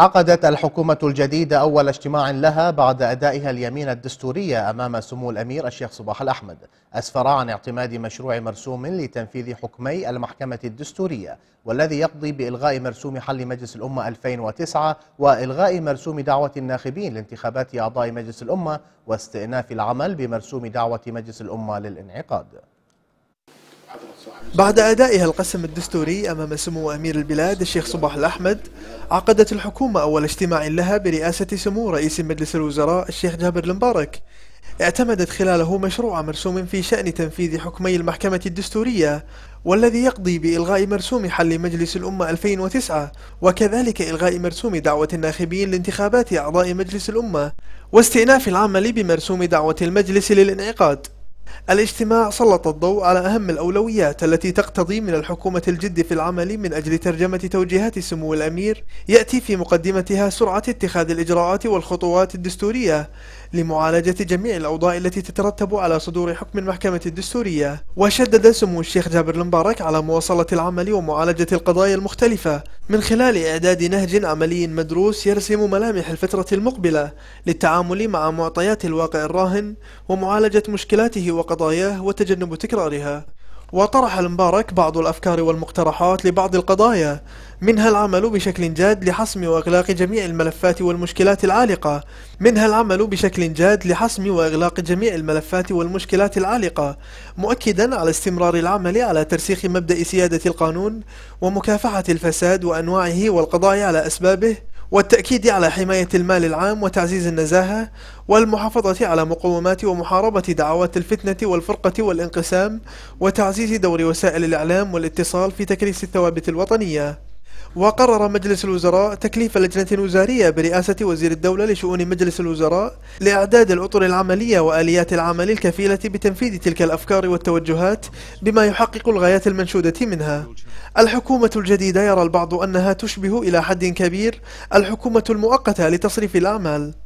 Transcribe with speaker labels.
Speaker 1: عقدت الحكومة الجديدة أول اجتماع لها بعد أدائها اليمين الدستورية أمام سمو الأمير الشيخ صباح الأحمد أسفر عن اعتماد مشروع مرسوم لتنفيذ حكمي المحكمة الدستورية والذي يقضي بإلغاء مرسوم حل مجلس الأمة 2009 وإلغاء مرسوم دعوة الناخبين لانتخابات أعضاء مجلس الأمة واستئناف العمل بمرسوم دعوة مجلس الأمة للانعقاد
Speaker 2: بعد أدائها القسم الدستوري أمام سمو أمير البلاد الشيخ صباح الأحمد عقدت الحكومة أول اجتماع لها برئاسة سمو رئيس مجلس الوزراء الشيخ جابر المبارك اعتمدت خلاله مشروع مرسوم في شأن تنفيذ حكمي المحكمة الدستورية والذي يقضي بإلغاء مرسوم حل مجلس الأمة 2009 وكذلك إلغاء مرسوم دعوة الناخبين لانتخابات أعضاء مجلس الأمة واستئناف العمل بمرسوم دعوة المجلس للانعقاد الاجتماع سلط الضوء على أهم الأولويات التي تقتضي من الحكومة الجد في العمل من أجل ترجمة توجيهات سمو الأمير يأتي في مقدمتها سرعة اتخاذ الإجراءات والخطوات الدستورية لمعالجة جميع الأوضاع التي تترتب على صدور حكم المحكمة الدستورية وشدد سمو الشيخ جابر المبارك على مواصلة العمل ومعالجة القضايا المختلفة من خلال إعداد نهج عملي مدروس يرسم ملامح الفترة المقبلة للتعامل مع معطيات الواقع الراهن ومعالجة مشكلاته وقضاياه وتجنب تكرارها وطرح المبارك بعض الأفكار والمقترحات لبعض القضايا منها العمل بشكل جاد لحسم وإغلاق جميع الملفات والمشكلات العالقة منها العمل بشكل جاد لحسم وإغلاق جميع الملفات والمشكلات العالقة مؤكدا على استمرار العمل على ترسيخ مبدأ سيادة القانون ومكافحة الفساد وأنواعه والقضاء على أسبابه والتأكيد على حماية المال العام وتعزيز النزاهة والمحافظة على مقومات ومحاربة دعوات الفتنة والفرقة والانقسام وتعزيز دور وسائل الإعلام والاتصال في تكريس الثوابت الوطنية وقرر مجلس الوزراء تكليف لجنة وزارية برئاسة وزير الدولة لشؤون مجلس الوزراء لإعداد الأطر العملية وآليات العمل الكفيلة بتنفيذ تلك الأفكار والتوجهات بما يحقق الغايات المنشودة منها الحكومة الجديدة يرى البعض أنها تشبه إلى حد كبير الحكومة المؤقتة لتصريف الأعمال